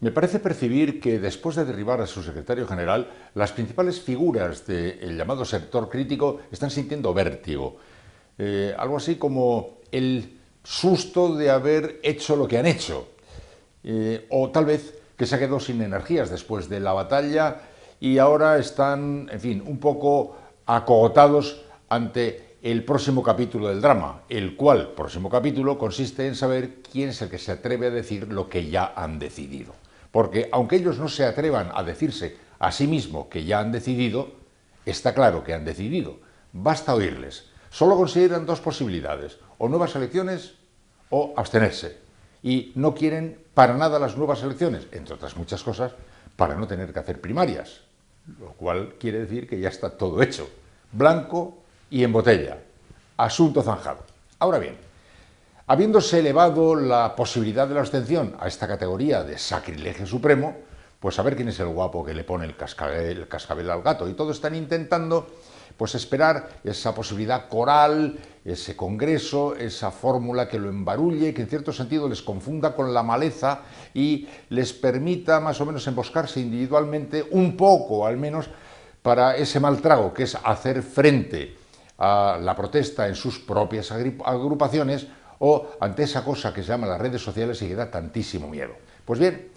Me parece percibir que después de derribar a su secretario general, las principales figuras del llamado sector crítico están sintiendo vértigo. Eh, algo así como el susto de haber hecho lo que han hecho. Eh, o tal vez que se ha quedado sin energías después de la batalla y ahora están, en fin, un poco acogotados ante el próximo capítulo del drama, el cual próximo capítulo consiste en saber quién es el que se atreve a decir lo que ya han decidido. Porque aunque ellos no se atrevan a decirse a sí mismo que ya han decidido, está claro que han decidido. Basta oírles. Solo consideran dos posibilidades, o nuevas elecciones o abstenerse. Y no quieren para nada las nuevas elecciones, entre otras muchas cosas, para no tener que hacer primarias. Lo cual quiere decir que ya está todo hecho. Blanco y en botella. Asunto zanjado. Ahora bien, Habiéndose elevado la posibilidad de la abstención a esta categoría de sacrilegio supremo, pues a ver quién es el guapo que le pone el cascabel, al gato. Y todos están intentando pues esperar esa posibilidad coral, ese congreso, esa fórmula que lo embarulle, que en cierto sentido les confunda con la maleza y les permita más o menos emboscarse individualmente un poco al menos para ese mal trago que es hacer frente a la protesta en sus propias agrupaciones o ante esa cosa que se llama las redes sociales y que da tantísimo miedo. Pues bien,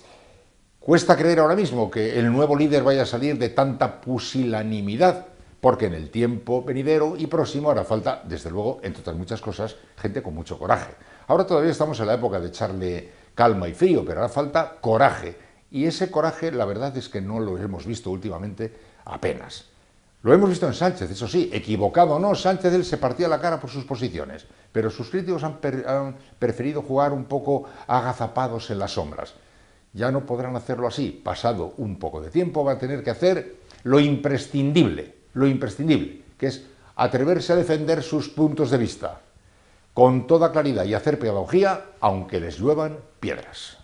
cuesta creer ahora mismo que el nuevo líder vaya a salir de tanta pusilanimidad, porque en el tiempo venidero y próximo hará falta, desde luego, entre otras muchas cosas, gente con mucho coraje. Ahora todavía estamos en la época de echarle calma y frío, pero hará falta coraje. Y ese coraje, la verdad es que no lo hemos visto últimamente apenas. Lo hemos visto en Sánchez, eso sí, equivocado o no, Sánchez él se partía la cara por sus posiciones, pero sus críticos han, han, preferido jugar un poco agazapados en las sombras. Ya no podrán hacerlo así, pasado un poco de tiempo va a tener que hacer lo imprescindible, lo imprescindible, que es atreverse a defender sus puntos de vista con toda claridad y hacer pedagogía aunque les lluevan piedras.